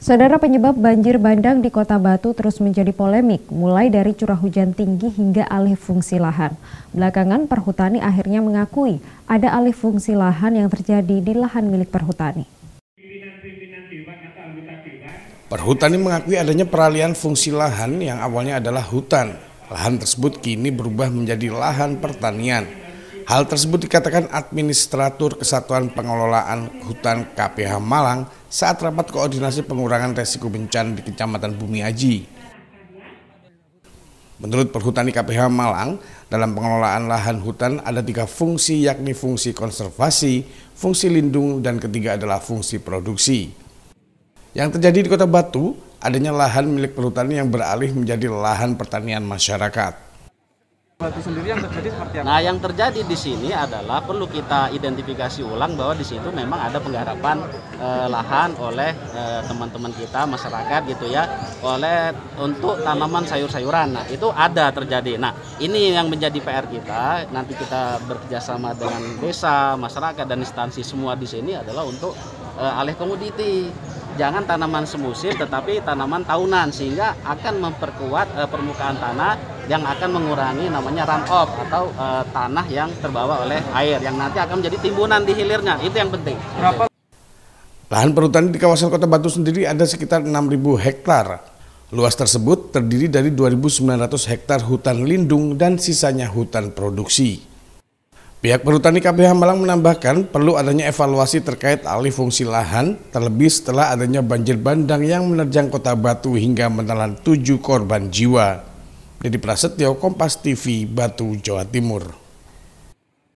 Saudara penyebab banjir bandang di Kota Batu terus menjadi polemik, mulai dari curah hujan tinggi hingga alih fungsi lahan. Belakangan perhutani akhirnya mengakui ada alih fungsi lahan yang terjadi di lahan milik perhutani. Perhutani mengakui adanya peralihan fungsi lahan yang awalnya adalah hutan. Lahan tersebut kini berubah menjadi lahan pertanian. Hal tersebut dikatakan Administratur Kesatuan Pengelolaan Hutan KPH Malang saat rapat koordinasi pengurangan resiko bencana di Kecamatan Bumi Aji. Menurut Perhutani KPH Malang, dalam pengelolaan lahan hutan ada tiga fungsi yakni fungsi konservasi, fungsi lindung, dan ketiga adalah fungsi produksi. Yang terjadi di Kota Batu, adanya lahan milik perhutani yang beralih menjadi lahan pertanian masyarakat. Batu sendiri yang terjadi seperti apa? Nah, yang terjadi di sini adalah perlu kita identifikasi ulang bahwa di situ memang ada penggarapan eh, lahan oleh eh, teman-teman kita masyarakat gitu ya, oleh untuk tanaman sayur-sayuran. Nah, itu ada terjadi. Nah, ini yang menjadi PR kita. Nanti kita bekerjasama dengan desa, masyarakat dan instansi semua di sini adalah untuk eh, alih komoditi jangan tanaman semusim tetapi tanaman tahunan sehingga akan memperkuat eh, permukaan tanah yang akan mengurangi namanya run off atau e, tanah yang terbawa oleh air yang nanti akan menjadi timbunan di hilirnya. Itu yang penting. Berapa? Lahan perhutani di kawasan Kota Batu sendiri ada sekitar 6.000 hektar. Luas tersebut terdiri dari 2.900 hektar hutan lindung dan sisanya hutan produksi. Pihak Perhutani KPH Malang menambahkan perlu adanya evaluasi terkait alih fungsi lahan, terlebih setelah adanya banjir bandang yang menerjang kota Batu hingga menelan tujuh korban jiwa. Dedi Prasetyo Kompas TV Batu Jawa Timur